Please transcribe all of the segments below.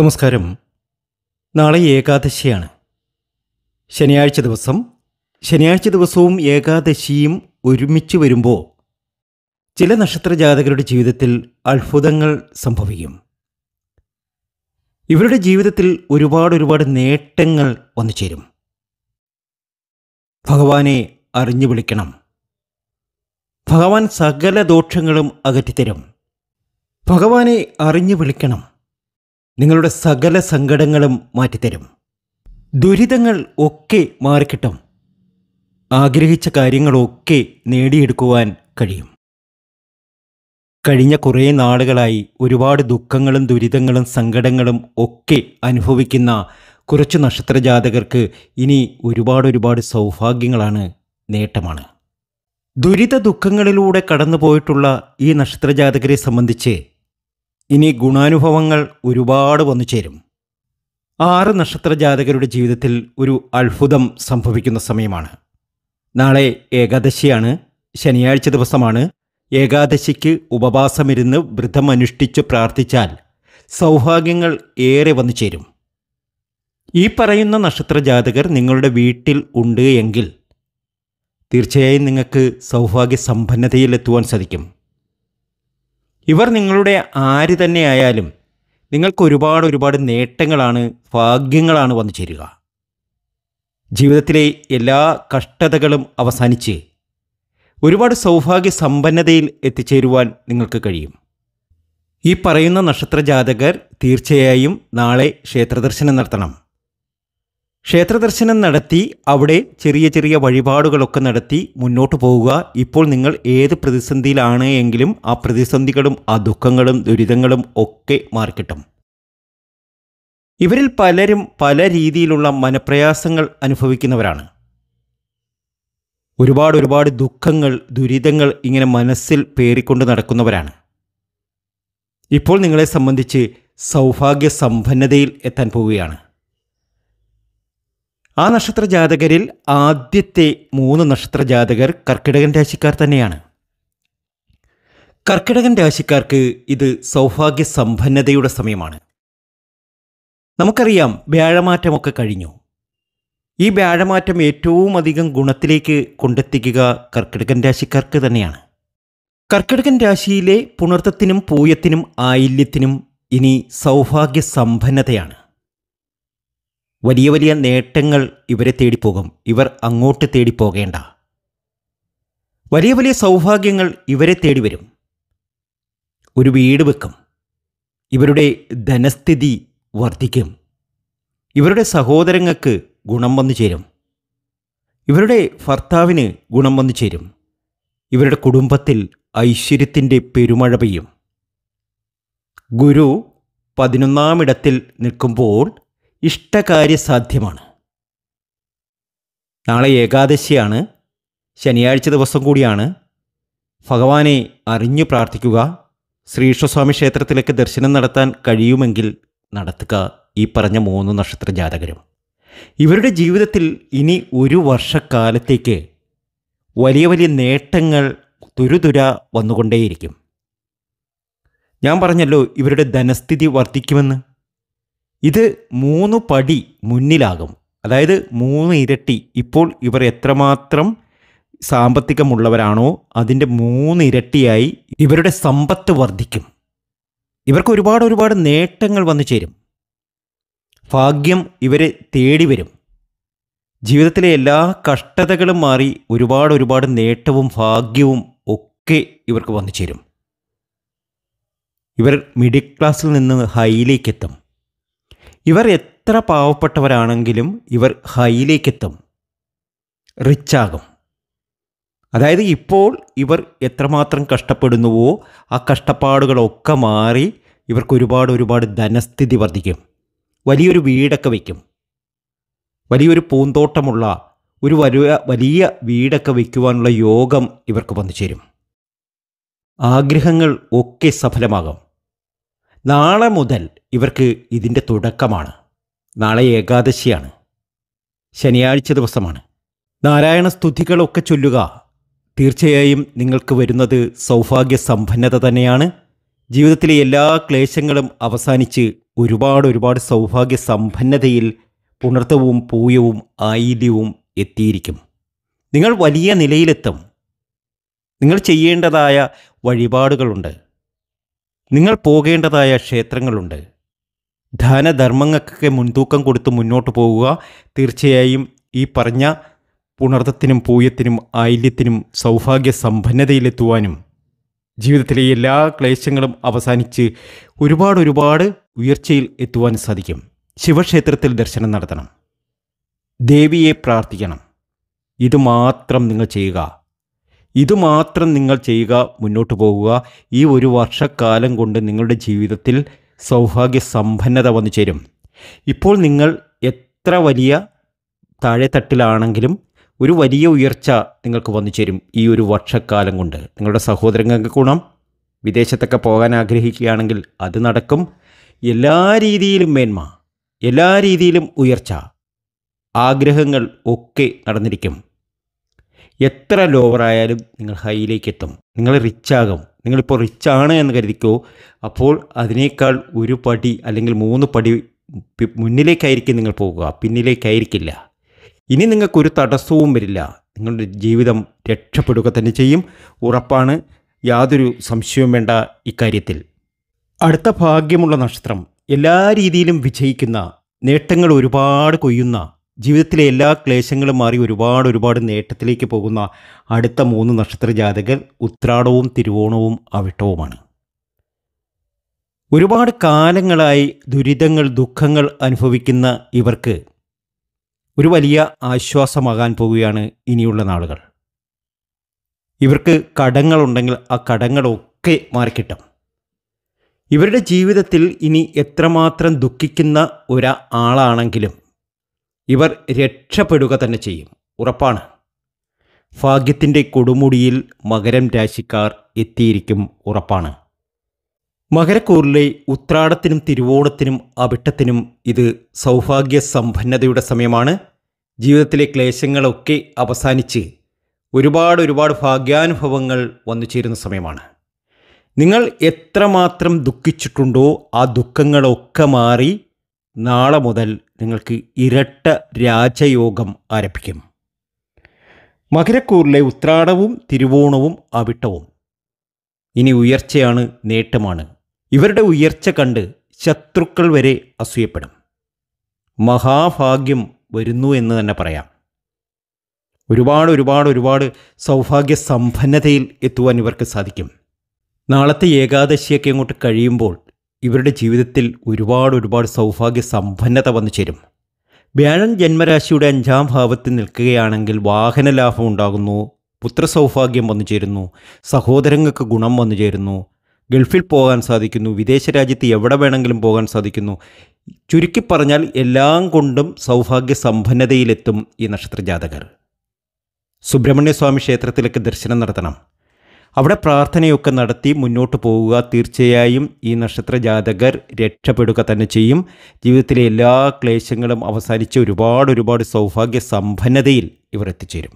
നമസ്കാരം നാളെ ഏകാദശിയാണ് ശനിയാഴ്ച ദിവസം ശനിയാഴ്ച ദിവസവും ഏകാദശിയും ഒരുമിച്ച് വരുമ്പോൾ ചില നക്ഷത്ര ജാതകരുടെ ജീവിതത്തിൽ അത്ഭുതങ്ങൾ സംഭവിക്കും ഇവരുടെ ജീവിതത്തിൽ ഒരുപാട് ഒരുപാട് നേട്ടങ്ങൾ വന്നു ചേരും ഭഗവാനെ അറിഞ്ഞു വിളിക്കണം ഭഗവാൻ സകല ദോഷങ്ങളും അകറ്റിത്തരും ഭഗവാനെ അറിഞ്ഞു വിളിക്കണം നിങ്ങളുടെ സകല സങ്കടങ്ങളും മാറ്റിത്തരും ദുരിതങ്ങൾ ഒക്കെ മാറിക്കിട്ടും ആഗ്രഹിച്ച കാര്യങ്ങളൊക്കെ നേടിയെടുക്കുവാൻ കഴിയും കഴിഞ്ഞ കുറേ നാളുകളായി ഒരുപാട് ദുഃഖങ്ങളും ദുരിതങ്ങളും സങ്കടങ്ങളും ഒക്കെ അനുഭവിക്കുന്ന കുറച്ച് നക്ഷത്രജാതകർക്ക് ഇനി ഒരുപാട് ഒരുപാട് സൗഭാഗ്യങ്ങളാണ് നേട്ടമാണ് ദുരിത ദുഃഖങ്ങളിലൂടെ കടന്നു ഈ നക്ഷത്രജാതകരെ സംബന്ധിച്ച് ഇനി ഗുണാനുഭവങ്ങൾ ഒരുപാട് വന്നു ചേരും ആറ് നക്ഷത്ര ജാതകരുടെ ജീവിതത്തിൽ ഒരു അത്ഭുതം സംഭവിക്കുന്ന സമയമാണ് നാളെ ഏകാദശിയാണ് ശനിയാഴ്ച ദിവസമാണ് ഏകാദശിക്ക് ഉപവാസമിരുന്ന് വ്രതം അനുഷ്ഠിച്ച് പ്രാർത്ഥിച്ചാൽ സൗഭാഗ്യങ്ങൾ ഏറെ വന്നു ചേരും ഈ പറയുന്ന നക്ഷത്ര ജാതകർ നിങ്ങളുടെ വീട്ടിൽ ഉണ്ട് എങ്കിൽ തീർച്ചയായും നിങ്ങൾക്ക് സൗഭാഗ്യ സമ്പന്നതയിലെത്തുവാൻ സാധിക്കും ഇവർ നിങ്ങളുടെ ആര് തന്നെയായാലും നിങ്ങൾക്ക് ഒരുപാട് ഒരുപാട് നേട്ടങ്ങളാണ് ഭാഗ്യങ്ങളാണ് വന്നു ചേരുക ജീവിതത്തിലെ എല്ലാ കഷ്ടതകളും അവസാനിച്ച് ഒരുപാട് സൗഭാഗ്യ സമ്പന്നതയിൽ എത്തിച്ചേരുവാൻ നിങ്ങൾക്ക് കഴിയും ഈ പറയുന്ന നക്ഷത്ര ജാതകർ തീർച്ചയായും നാളെ ക്ഷേത്രദർശനം നടത്തണം ക്ഷേത്രദർശനം നടത്തി അവിടെ ചെറിയ ചെറിയ വഴിപാടുകളൊക്കെ നടത്തി മുന്നോട്ട് പോവുക ഇപ്പോൾ നിങ്ങൾ ഏത് പ്രതിസന്ധിയിലാണ് എങ്കിലും ആ പ്രതിസന്ധികളും ആ ദുഃഖങ്ങളും ദുരിതങ്ങളും ഒക്കെ മാറിക്കിട്ടും ഇവരിൽ പലരും പല രീതിയിലുള്ള മനപ്രയാസങ്ങൾ അനുഭവിക്കുന്നവരാണ് ഒരുപാട് ഒരുപാട് ദുഃഖങ്ങൾ ദുരിതങ്ങൾ ഇങ്ങനെ മനസ്സിൽ പേറിക്കൊണ്ട് നടക്കുന്നവരാണ് ഇപ്പോൾ നിങ്ങളെ സംബന്ധിച്ച് സൗഭാഗ്യ സമ്പന്നതയിൽ എത്താൻ പോവുകയാണ് ആ നക്ഷത്ര ജാതകരിൽ ആദ്യത്തെ മൂന്ന് നക്ഷത്ര ജാതകർ കർക്കിടകൻ രാശിക്കാർ തന്നെയാണ് കർക്കിടകൻ രാശിക്കാർക്ക് ഇത് സൗഭാഗ്യ സമ്പന്നതയുടെ സമയമാണ് നമുക്കറിയാം വ്യാഴമാറ്റമൊക്കെ കഴിഞ്ഞു ഈ വ്യാഴമാറ്റം ഏറ്റവും അധികം ഗുണത്തിലേക്ക് കൊണ്ടെത്തിക്കുക കർക്കിടകൻ രാശിക്കാർക്ക് തന്നെയാണ് കർക്കിടകൻ രാശിയിലെ പുണർത്തത്തിനും പൂയത്തിനും ആയില്യത്തിനും ഇനി സൗഭാഗ്യ സമ്പന്നതയാണ് വലിയ വലിയ നേട്ടങ്ങൾ ഇവരെ തേടിപ്പോകും ഇവർ അങ്ങോട്ട് തേടിപ്പോകേണ്ട വലിയ വലിയ സൗഭാഗ്യങ്ങൾ ഇവരെ തേടി വരും ഒരു വീട് വെക്കും ഇവരുടെ ധനസ്ഥിതി വർദ്ധിക്കും ഇവരുടെ സഹോദരങ്ങൾക്ക് ഗുണം വന്നു ചേരും ഇവരുടെ ഭർത്താവിന് ഗുണം വന്നു ചേരും ഇവരുടെ കുടുംബത്തിൽ ഐശ്വര്യത്തിൻ്റെ പെരുമഴ പെയ്യും ഗുരു പതിനൊന്നാം ഇടത്തിൽ നിൽക്കുമ്പോൾ ഇഷ്ടകാര്യ സാധ്യമാണ് നാളെ ഏകാദശിയാണ് ശനിയാഴ്ച ദിവസം കൂടിയാണ് ഭഗവാനെ അറിഞ്ഞു പ്രാർത്ഥിക്കുക ശ്രീകൃഷ്ണസ്വാമി ക്ഷേത്രത്തിലേക്ക് ദർശനം നടത്താൻ കഴിയുമെങ്കിൽ നടത്തുക ഈ പറഞ്ഞ മൂന്ന് നക്ഷത്ര ജാതകരും ഇവരുടെ ജീവിതത്തിൽ ഇനി ഒരു വർഷക്കാലത്തേക്ക് വലിയ വലിയ നേട്ടങ്ങൾ തുരുതുര വന്നുകൊണ്ടേയിരിക്കും ഞാൻ പറഞ്ഞല്ലോ ഇവരുടെ ധനസ്ഥിതി വർദ്ധിക്കുമെന്ന് ഇത് മൂന്ന് പടി മുന്നിലാകും അതായത് മൂന്ന് ഇരട്ടി ഇപ്പോൾ ഇവർ എത്രമാത്രം സാമ്പത്തികമുള്ളവരാണോ അതിൻ്റെ മൂന്ന് ഇരട്ടിയായി ഇവരുടെ സമ്പത്ത് വർദ്ധിക്കും ഇവർക്ക് ഒരുപാട് ഒരുപാട് നേട്ടങ്ങൾ വന്നു ചേരും ഭാഗ്യം ഇവരെ തേടി വരും ജീവിതത്തിലെ എല്ലാ കഷ്ടതകളും മാറി ഒരുപാട് ഒരുപാട് നേട്ടവും ഭാഗ്യവും ഒക്കെ ഇവർക്ക് വന്നു ചേരും ഇവർ മിഡിൽ ക്ലാസ്സിൽ നിന്ന് ഹൈയിലേക്ക് എത്തും ഇവർ എത്ര പാവപ്പെട്ടവരാണെങ്കിലും ഇവർ ഹൈയിലേക്ക് എത്തും റിച്ചാകും അതായത് ഇപ്പോൾ ഇവർ എത്രമാത്രം കഷ്ടപ്പെടുന്നുവോ ആ കഷ്ടപ്പാടുകളൊക്കെ മാറി ഇവർക്ക് ഒരുപാട് ഒരുപാട് ധനസ്ഥിതി വർദ്ധിക്കും വലിയൊരു വീടൊക്കെ വയ്ക്കും വലിയൊരു പൂന്തോട്ടമുള്ള ഒരു വലിയ വലിയ വീടൊക്കെ വയ്ക്കുവാനുള്ള യോഗം ഇവർക്ക് വന്നു ചേരും ആഗ്രഹങ്ങൾ ഒക്കെ സഫലമാകാം നാളെ മുതൽ ഇവർക്ക് ഇതിൻ്റെ തുടക്കമാണ് നാളെ ഏകാദശിയാണ് ശനിയാഴ്ച ദിവസമാണ് നാരായണ സ്തുതികളൊക്കെ ചൊല്ലുക തീർച്ചയായും നിങ്ങൾക്ക് വരുന്നത് സൗഭാഗ്യ സമ്പന്നത തന്നെയാണ് ജീവിതത്തിലെ എല്ലാ ക്ലേശങ്ങളും അവസാനിച്ച് ഒരുപാട് ഒരുപാട് സൗഭാഗ്യ സമ്പന്നതയിൽ പുണർത്തവും പൂയവും ആയില്യവും എത്തിയിരിക്കും നിങ്ങൾ വലിയ നിലയിലെത്തും നിങ്ങൾ ചെയ്യേണ്ടതായ വഴിപാടുകളുണ്ട് നിങ്ങൾ പോകേണ്ടതായ ക്ഷേത്രങ്ങളുണ്ട് ധനധർമ്മങ്ങൾക്കൊക്കെ മുൻതൂക്കം കൊടുത്ത് മുന്നോട്ട് പോകുക തീർച്ചയായും ഈ പറഞ്ഞ പുണർത്തത്തിനും പൂയത്തിനും ആയില്യത്തിനും സൗഭാഗ്യ സമ്പന്നതയിലെത്തുവാനും ജീവിതത്തിലെ എല്ലാ ക്ലേശങ്ങളും അവസാനിച്ച് ഒരുപാട് ഒരുപാട് ഉയർച്ചയിൽ എത്തുവാൻ സാധിക്കും ശിവക്ഷേത്രത്തിൽ ദർശനം നടത്തണം ദേവിയെ പ്രാർത്ഥിക്കണം ഇത് മാത്രം നിങ്ങൾ ചെയ്യുക ഇതുമാത്രം നിങ്ങൾ ചെയ്യുക മുന്നോട്ട് പോകുക ഈ ഒരു വർഷക്കാലം കൊണ്ട് നിങ്ങളുടെ ജീവിതത്തിൽ സൗഭാഗ്യ സമ്പന്നത വന്നു ചേരും ഇപ്പോൾ നിങ്ങൾ എത്ര വലിയ താഴെത്തട്ടിലാണെങ്കിലും ഒരു വലിയ ഉയർച്ച നിങ്ങൾക്ക് വന്നു ചേരും ഈ ഒരു വർഷക്കാലം കൊണ്ട് നിങ്ങളുടെ സഹോദരങ്ങൾക്ക് ഗുണം വിദേശത്തൊക്കെ പോകാൻ ആഗ്രഹിക്കുകയാണെങ്കിൽ അത് നടക്കും എല്ലാ രീതിയിലും മേന്മ എല്ലാ രീതിയിലും ഉയർച്ച ആഗ്രഹങ്ങൾ ഒക്കെ നടന്നിരിക്കും എത്ര ലോവറായാലും നിങ്ങൾ ഹൈയിലേക്ക് എത്തും നിങ്ങൾ റിച്ചാകും നിങ്ങളിപ്പോൾ റിച്ചാണ് എന്ന് കരുതിക്കോ അപ്പോൾ അതിനേക്കാൾ ഒരു പടി അല്ലെങ്കിൽ മൂന്ന് പടി മുന്നിലേക്കായിരിക്കും നിങ്ങൾ പോകുക പിന്നിലേക്കായിരിക്കില്ല ഇനി നിങ്ങൾക്കൊരു തടസ്സവും വരില്ല നിങ്ങളുടെ ജീവിതം രക്ഷപ്പെടുക തന്നെ ചെയ്യും ഉറപ്പാണ് യാതൊരു സംശയവും വേണ്ട ഇക്കാര്യത്തിൽ അടുത്ത ഭാഗ്യമുള്ള നക്ഷത്രം എല്ലാ രീതിയിലും വിജയിക്കുന്ന നേട്ടങ്ങൾ ഒരുപാട് കൊയ്യുന്ന ജീവിതത്തിലെ എല്ലാ ക്ലേശങ്ങളും മാറി ഒരുപാട് ഒരുപാട് നേട്ടത്തിലേക്ക് പോകുന്ന അടുത്ത മൂന്ന് നക്ഷത്ര ജാതകൾ ഉത്രാടവും തിരുവോണവും അവിട്ടവുമാണ് ഒരുപാട് കാലങ്ങളായി ദുരിതങ്ങൾ ദുഃഖങ്ങൾ അനുഭവിക്കുന്ന ഇവർക്ക് ഒരു വലിയ ആശ്വാസമാകാൻ പോവുകയാണ് ഇനിയുള്ള നാളുകൾ ഇവർക്ക് കടങ്ങളുണ്ടെങ്കിൽ ആ കടങ്ങളൊക്കെ മാറിക്കിട്ടും ഇവരുടെ ജീവിതത്തിൽ ഇനി എത്രമാത്രം ദുഃഖിക്കുന്ന ഒരാളാണെങ്കിലും ഇവർ രക്ഷപ്പെടുക തന്നെ ചെയ്യും ഉറപ്പാണ് ഭാഗ്യത്തിൻ്റെ കൊടുമുടിയിൽ മകരം രാശിക്കാർ എത്തിയിരിക്കും ഉറപ്പാണ് മകരക്കൂറിലെ ഉത്രാടത്തിനും തിരുവോണത്തിനും അവിട്ടത്തിനും ഇത് സൗഭാഗ്യ സമ്പന്നതയുടെ സമയമാണ് ജീവിതത്തിലെ ക്ലേശങ്ങളൊക്കെ അവസാനിച്ച് ഒരുപാട് ഒരുപാട് ഭാഗ്യാനുഭവങ്ങൾ വന്നു ചേരുന്ന സമയമാണ് നിങ്ങൾ എത്രമാത്രം ദുഃഖിച്ചിട്ടുണ്ടോ ആ ദുഃഖങ്ങളൊക്കെ മാറി നാളെ മുതൽ നിങ്ങൾക്ക് ഇരട്ട രാജയോഗം ആരംഭിക്കും മകരക്കൂറിലെ ഉത്രാടവും തിരുവോണവും അവിട്ടവും ഇനി ഉയർച്ചയാണ് നേട്ടമാണ് ഇവരുടെ ഉയർച്ച കണ്ട് ശത്രുക്കൾ വരെ അസൂയപ്പെടും മഹാഭാഗ്യം വരുന്നു എന്ന് തന്നെ പറയാം ഒരുപാട് ഒരുപാട് ഒരുപാട് സൗഭാഗ്യ സമ്പന്നതയിൽ എത്തുവാൻ ഇവർക്ക് സാധിക്കും നാളത്തെ ഏകാദശിയൊക്കെ ഇങ്ങോട്ട് കഴിയുമ്പോൾ ഇവരുടെ ജീവിതത്തിൽ ഒരുപാട് ഒരുപാട് സൗഭാഗ്യ സമ്പന്നത വന്നു ചേരും വ്യാഴം ജന്മരാശിയുടെ അഞ്ചാം ഭാവത്തിൽ നിൽക്കുകയാണെങ്കിൽ വാഹന ലാഭം ഉണ്ടാകുന്നു പുത്രസൗഭാഗ്യം വന്നു ചേരുന്നു സഹോദരങ്ങൾക്ക് ഗുണം വന്നു ചേരുന്നു ഗൾഫിൽ പോകാൻ സാധിക്കുന്നു വിദേശ രാജ്യത്ത് എവിടെ വേണമെങ്കിലും പോകാൻ സാധിക്കുന്നു ചുരുക്കി പറഞ്ഞാൽ എല്ലാം കൊണ്ടും സൗഭാഗ്യ സമ്പന്നതയിലെത്തും ഈ നക്ഷത്ര ജാതകർ സുബ്രഹ്മണ്യസ്വാമി ക്ഷേത്രത്തിലേക്ക് ദർശനം നടത്തണം അവിടെ പ്രാർത്ഥനയൊക്കെ നടത്തി മുന്നോട്ട് പോവുക തീർച്ചയായും ഈ നക്ഷത്ര ജാതകർ രക്ഷപ്പെടുക തന്നെ ചെയ്യും ജീവിതത്തിലെ എല്ലാ ക്ലേശങ്ങളും അവസാനിച്ച് ഒരുപാട് ഒരുപാട് സൗഭാഗ്യ സമ്പന്നതയിൽ ഇവർ എത്തിച്ചേരും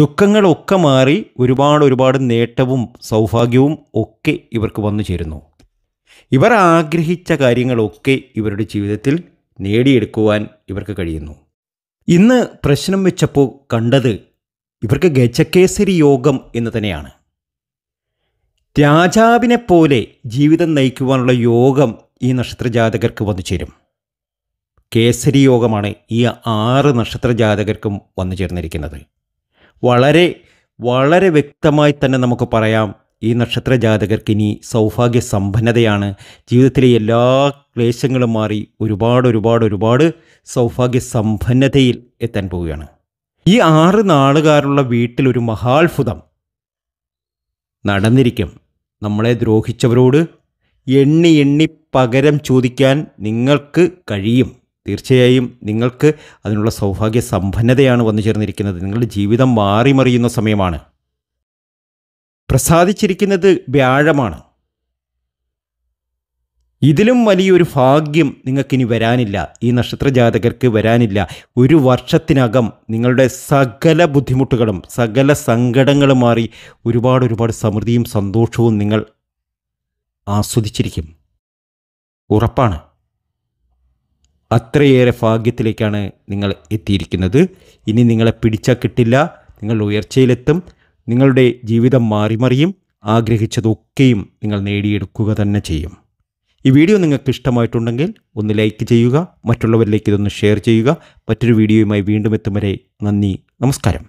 ദുഃഖങ്ങളൊക്കെ മാറി ഒരുപാട് ഒരുപാട് നേട്ടവും സൗഭാഗ്യവും ഒക്കെ ഇവർക്ക് വന്നു ചേരുന്നു ഇവർ ആഗ്രഹിച്ച കാര്യങ്ങളൊക്കെ ഇവരുടെ ജീവിതത്തിൽ നേടിയെടുക്കുവാൻ ഇവർക്ക് കഴിയുന്നു ഇന്ന് പ്രശ്നം വെച്ചപ്പോൾ കണ്ടത് ഇവർക്ക് ഗജകേസരി യോഗം എന്ന് തന്നെയാണ് രാജാവിനെ പോലെ ജീവിതം നയിക്കുവാനുള്ള യോഗം ഈ നക്ഷത്രജാതകർക്ക് വന്നു ചേരും കേസരി യോഗമാണ് ഈ ആറ് നക്ഷത്രജാതകർക്കും വന്നു ചേർന്നിരിക്കുന്നത് വളരെ വളരെ വ്യക്തമായി തന്നെ നമുക്ക് പറയാം ഈ നക്ഷത്രജാതകർക്ക് ഇനി സൗഭാഗ്യ സമ്പന്നതയാണ് ജീവിതത്തിലെ എല്ലാ ക്ലേശങ്ങളും മാറി ഒരുപാട് ഒരുപാട് ഒരുപാട് സൗഭാഗ്യ സമ്പന്നതയിൽ എത്താൻ പോവുകയാണ് ഈ ആറ് നാളുകാരുള്ള വീട്ടിലൊരു മഹാത്ഭുതം നടന്നിരിക്കും നമ്മളെ ദ്രോഹിച്ചവരോട് എണ്ണി എണ്ണി പകരം ചോദിക്കാൻ നിങ്ങൾക്ക് കഴിയും തീർച്ചയായും നിങ്ങൾക്ക് അതിനുള്ള സൗഭാഗ്യ സമ്പന്നതയാണ് വന്നു ചേർന്നിരിക്കുന്നത് നിങ്ങളുടെ ജീവിതം മാറിമറിയുന്ന സമയമാണ് പ്രസാദിച്ചിരിക്കുന്നത് വ്യാഴമാണ് ഇതിലും വലിയൊരു ഭാഗ്യം നിങ്ങൾക്കിനി വരാനില്ല ഈ നക്ഷത്ര ജാതകർക്ക് വരാനില്ല ഒരു വർഷത്തിനകം നിങ്ങളുടെ സകല ബുദ്ധിമുട്ടുകളും സകല സങ്കടങ്ങളും മാറി ഒരുപാട് ഒരുപാട് സമൃദ്ധിയും സന്തോഷവും നിങ്ങൾ ആസ്വദിച്ചിരിക്കും ഉറപ്പാണ് അത്രയേറെ ഭാഗ്യത്തിലേക്കാണ് നിങ്ങൾ എത്തിയിരിക്കുന്നത് ഇനി നിങ്ങളെ പിടിച്ചാൽ കിട്ടില്ല നിങ്ങൾ ഉയർച്ചയിലെത്തും നിങ്ങളുടെ ജീവിതം മാറിമറിയും ആഗ്രഹിച്ചതൊക്കെയും നിങ്ങൾ നേടിയെടുക്കുക തന്നെ ചെയ്യും ഈ വീഡിയോ നിങ്ങൾക്ക് ഇഷ്ടമായിട്ടുണ്ടെങ്കിൽ ഒന്ന് ലൈക്ക് ചെയ്യുക മറ്റുള്ളവരിലേക്ക് ഇതൊന്ന് ഷെയർ ചെയ്യുക മറ്റൊരു വീഡിയോയുമായി വീണ്ടും എത്തും വരെ നന്ദി നമസ്കാരം